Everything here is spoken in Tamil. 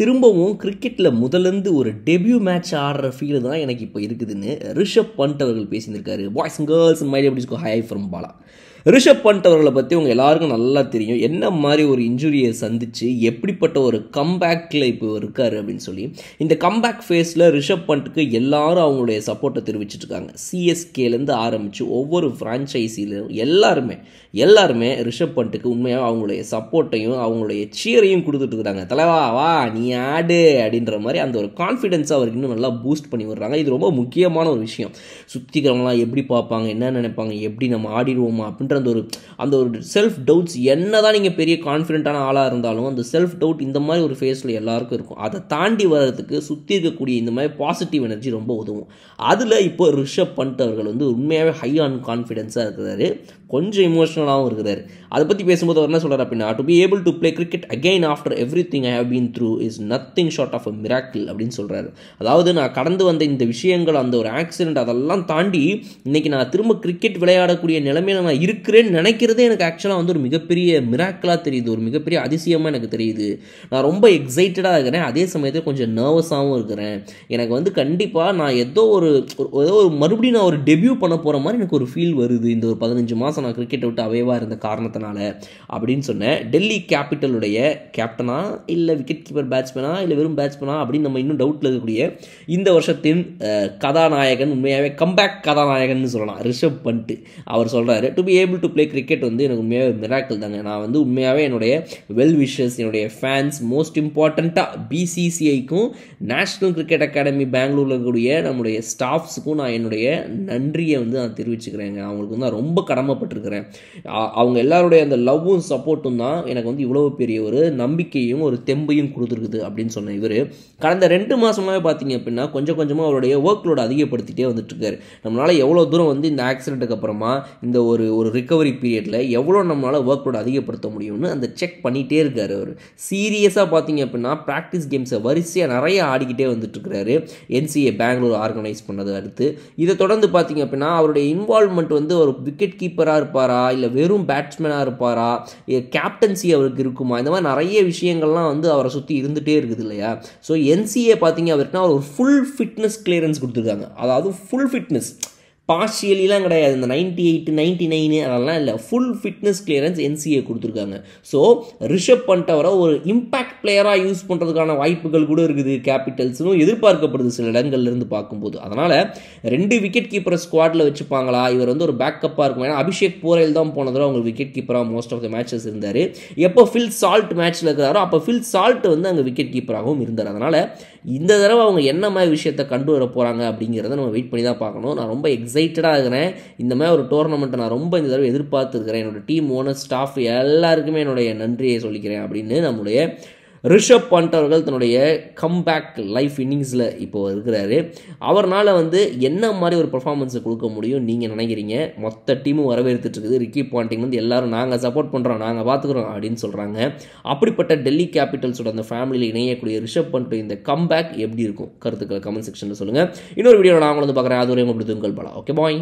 திரும்பவும் கிரிக்கெட்டில் முதலேருந்து ஒரு டெபியூ மேட்ச் ஆடுற ஃபீல் தான் எனக்கு இப்போ இருக்குதுன்னு ரிஷப் பண்ட் அவர்கள் பேசியிருக்காரு பாய்ஸ் அண்ட் கேர்ள்ஸ் மைடி அப்படி ஹை ஃப்ரம் பாலா ரிஷப் பண்ட் அவர்களை பற்றி உங்கள் எல்லாருக்கும் நல்லா தெரியும் என்ன மாதிரி ஒரு இன்ஜுரியை சந்தித்து எப்படிப்பட்ட ஒரு கம்பேக்கில் இப்போ இருக்கார் அப்படின்னு சொல்லி இந்த கம்பேக் ஃபேஸில் ரிஷப் பண்ட்டுக்கு எல்லாரும் அவங்களுடைய சப்போர்ட்டை தெரிவிச்சிட்ருக்காங்க சிஎஸ்கேலேருந்து ஆரம்பித்து ஒவ்வொரு ஃப்ரான்ச்சைஸிலும் எல்லாருமே எல்லாருமே ரிஷப் பண்ட்டுக்கு உண்மையாக அவங்களுடைய சப்போர்ட்டையும் அவங்களுடைய சியரையும் கொடுத்துட்டு தலைவா வா நீ ஆடு அப்படின்ற மாதிரி அந்த ஒரு கான்ஃபிடென்ஸாக அவருக்கு இன்னும் நல்லா பூஸ்ட் பண்ணி விடுறாங்க இது ரொம்ப முக்கியமான ஒரு விஷயம் சுற்றிக்கிறவங்களாம் எப்படி பார்ப்பாங்க என்ன நினைப்பாங்க எப்படி நம்ம ஆடிடுவோமா அப்படின்ற அப்படின்ற அந்த ஒரு அந்த ஒரு செல்ஃப் டவுட்ஸ் என்ன தான் நீங்கள் பெரிய கான்ஃபிடென்ட்டான ஆளாக இருந்தாலும் அந்த செல்ஃப் டவுட் இந்த மாதிரி ஒரு ஃபேஸில் எல்லாருக்கும் இருக்கும் அதை தாண்டி வர்றதுக்கு சுற்றி இருக்கக்கூடிய இந்த மாதிரி பாசிட்டிவ் எனர்ஜி ரொம்ப உதவும் அதில் இப்போ ரிஷப் பண்ட் அவர்கள் வந்து உண்மையாகவே ஹை ஆன் கான்ஃபிடென்ஸாக இருக்கிறாரு கொஞ்சம் இமோஷனலாகவும் இருக்கிறார் அதை பற்றி பேசும்போது அவர் என்ன சொல்கிறார் அப்படின்னா to be able to play cricket again after everything I have been through is nothing short of a miracle அப்படின்னு சொல்கிறாரு அதாவது நான் கடந்து வந்த இந்த விஷயங்கள் அந்த ஒரு ஆக்சிடென்ட் அதெல்லாம் தாண்டி இன்றைக்கி நான் திரும்ப கிரிக்கெட் விளையாடக்கூடிய நிலைமையில் நான் இருக்கு இருக்கிறேன்னு நினைக்கிறதே எனக்கு ஆக்சுவலாக வந்து ஒரு மிகப்பெரிய மிராக்கலாக தெரியுது ஒரு மிகப்பெரிய அதிசயமாக எனக்கு தெரியுது நான் ரொம்ப எக்ஸைட்டடாக இருக்கிறேன் அதே சமயத்தில் கொஞ்சம் நர்வஸாகவும் இருக்கிறேன் எனக்கு வந்து கண்டிப்பாக நான் ஏதோ ஒரு ஏதோ ஒரு மறுபடியும் நான் ஒரு டெபியூ பண்ண போகிற மாதிரி எனக்கு ஒரு ஃபீல் வருது இந்த ஒரு பதினஞ்சு மாதம் நான் கிரிக்கெட்டை விட்டு அவைவாக இருந்த காரணத்தினால அப்படின்னு சொன்னேன் டெல்லி கேபிட்டலுடைய கேப்டனா இல்லை விக்கெட் கீப்பர் பேட்ஸ்மேனா இல்லை வெறும் பேட்ஸ்மேனா அப்படின்னு நம்ம இன்னும் டவுட்டில் இருக்கக்கூடிய இந்த வருஷத்தின் கதாநாயகன் உண்மையாகவே கம்பேக் கதாநாயகன் சொல்லலாம் ரிஷப் பண்ட்டு அவர் சொல்கிறாரு to be able able to play cricket வந்து எனக்கு உண்மையாக மிராக்கள் தாங்க நான் வந்து உண்மையாகவே என்னுடைய வெல் விஷஸ் என்னுடைய ஃபேன்ஸ் மோஸ்ட் இம்பார்ட்டண்ட்டாக பிசிசிஐக்கும் நேஷ்னல் கிரிக்கெட் அகாடமி பெங்களூரில் இருக்கக்கூடிய நம்முடைய ஸ்டாஃப்ஸுக்கும் நான் என்னுடைய நன்றியை வந்து நான் தெரிவிச்சுக்கிறேங்க அவங்களுக்கு வந்து நான் ரொம்ப கடமைப்பட்டிருக்கிறேன் அவங்க எல்லாருடைய அந்த லவ்வும் சப்போர்ட்டும் தான் எனக்கு வந்து இவ்வளோ பெரிய ஒரு நம்பிக்கையும் ஒரு தெம்பையும் கொடுத்துருக்குது அப்படின்னு சொன்னேன் இவர் கடந்த ரெண்டு மாதமாகவே பார்த்தீங்க அப்படின்னா கொஞ்சம் கொஞ்சமாக அவருடைய ஒர்க் லோடு அதிகப்படுத்திட்டே வந்துட்டுருக்காரு நம்மளால் எவ்வளோ தூரம் வந்து இந்த ஆக்சிடென்ட்டுக்கு அப்புறமா இந்த ஒரு ஒரு ரிக்கவரி பீரியடில் எவ்வளோ நம்மளால் ஒர்க் லோட் அதிகப்படுத்த முடியும்னு அந்த செக் பண்ணிகிட்டே இருக்கார் அவர் சீரியஸாக பார்த்தீங்க அப்படின்னா ப்ராக்டிஸ் கேம்ஸை வரிசையாக நிறைய ஆடிக்கிட்டே வந்துட்டுருக்கிறாரு என்சிஏ பெங்களூர் ஆர்கனைஸ் பண்ணதை அடுத்து இதை தொடர்ந்து பார்த்தீங்க அப்படின்னா அவருடைய இன்வால்மெண்ட் வந்து ஒரு விக்கெட் கீப்பராக இருப்பாரா இல்லை வெறும் பேட்ஸ்மேனாக இருப்பாரா கேப்டன்சி அவருக்கு இருக்குமா இந்த மாதிரி நிறைய விஷயங்கள்லாம் வந்து அவரை சுற்றி இருந்துகிட்டே இருக்குது இல்லையா ஸோ என்சிஏ பார்த்தீங்க அப்படின்னா ஒரு ஃபுல் ஃபிட்னஸ் கிளியரன்ஸ் கொடுத்துருக்காங்க அதாவது ஃபுல் ஃபிட்னஸ் பார்ஷியலிலாம் கிடையாது இந்த நைன்ட்டி எயிட் நைன்ட்டி நைனு அதெல்லாம் இல்லை ஃபுல் ஃபிட்னஸ் கிளியரன்ஸ் என்சிஏ கொடுத்துருக்காங்க ஸோ ரிஷப் பண்ட் ஒரு இம்பாக்ட் பிளேயராக யூஸ் பண்ணுறதுக்கான வாய்ப்புகள் கூட இருக்குது கேபிட்டல்ஸ்னும் எதிர்பார்க்கப்படுது சில இடங்கள்லேருந்து பார்க்கும்போது அதனால் ரெண்டு விக்கெட் கீப்பரை ஸ்குவாடில் வச்சுப்பாங்களா இவர் வந்து ஒரு பேக்கப்பாக இருக்கும் ஏன்னா அபிஷேக் போரையில் தான் போனதில் அவங்க விக்கெட் கீப்பராக மோஸ்ட் ஆஃப் த மேட்சஸ் இருந்தார் எப்போ ஃபில் சால்ட் மேட்ச்சில் இருக்கிறாரோ அப்போ ஃபில் சால்ட் வந்து அங்கே விக்கெட் கீப்பராகவும் இருந்தார் அதனால் இந்த தடவை அவங்க என்ன மாதிரி விஷயத்தை கண்டு வர போகிறாங்க அப்படிங்கிறத நம்ம வெயிட் பண்ணி தான் பார்க்கணும் நான் ரொம்ப எக்ஸைட்டடாக இருக்கிறேன் இந்த மாதிரி ஒரு டோர்னமெண்ட்டை நான் ரொம்ப இந்த தடவை எதிர்பார்த்துருக்கிறேன் என்னோடய டீம் ஓனர் ஸ்டாஃப் எல்லாருக்குமே என்னுடைய நன்றியை சொல்லிக்கிறேன் அப்படின்னு நம்முடைய ரிஷப் பண்ட் அவர்கள் தன்னுடைய கம்பேக் லைஃப் இன்னிங்ஸில் இப்போது இருக்கிறாரு அவர்னால் வந்து என்ன மாதிரி ஒரு பர்ஃபார்மன்ஸை கொடுக்க முடியும் நீங்கள் நினைக்கிறீங்க மொத்த டீமும் வரவேற்றுட்டுருக்குது ரிக்கி பாண்டிங் வந்து எல்லோரும் நாங்கள் சப்போர்ட் பண்ணுறோம் நாங்கள் பார்த்துக்குறோம் அப்படின்னு சொல்கிறாங்க அப்படிப்பட்ட டெல்லி கேபிட்டல்ஸோட அந்த ஃபேமிலியில் இணையக்கூடிய ரிஷப் பண்ட் இந்த கம்பேக் எப்படி இருக்கும் கருத்துக்களை கமெண்ட் செக்ஷனில் சொல்லுங்கள் இன்னொரு வீடியோ நான் உங்களை வந்து பார்க்குறேன் அது வரையும் உங்களுக்கு பலம் ஓகே பாய்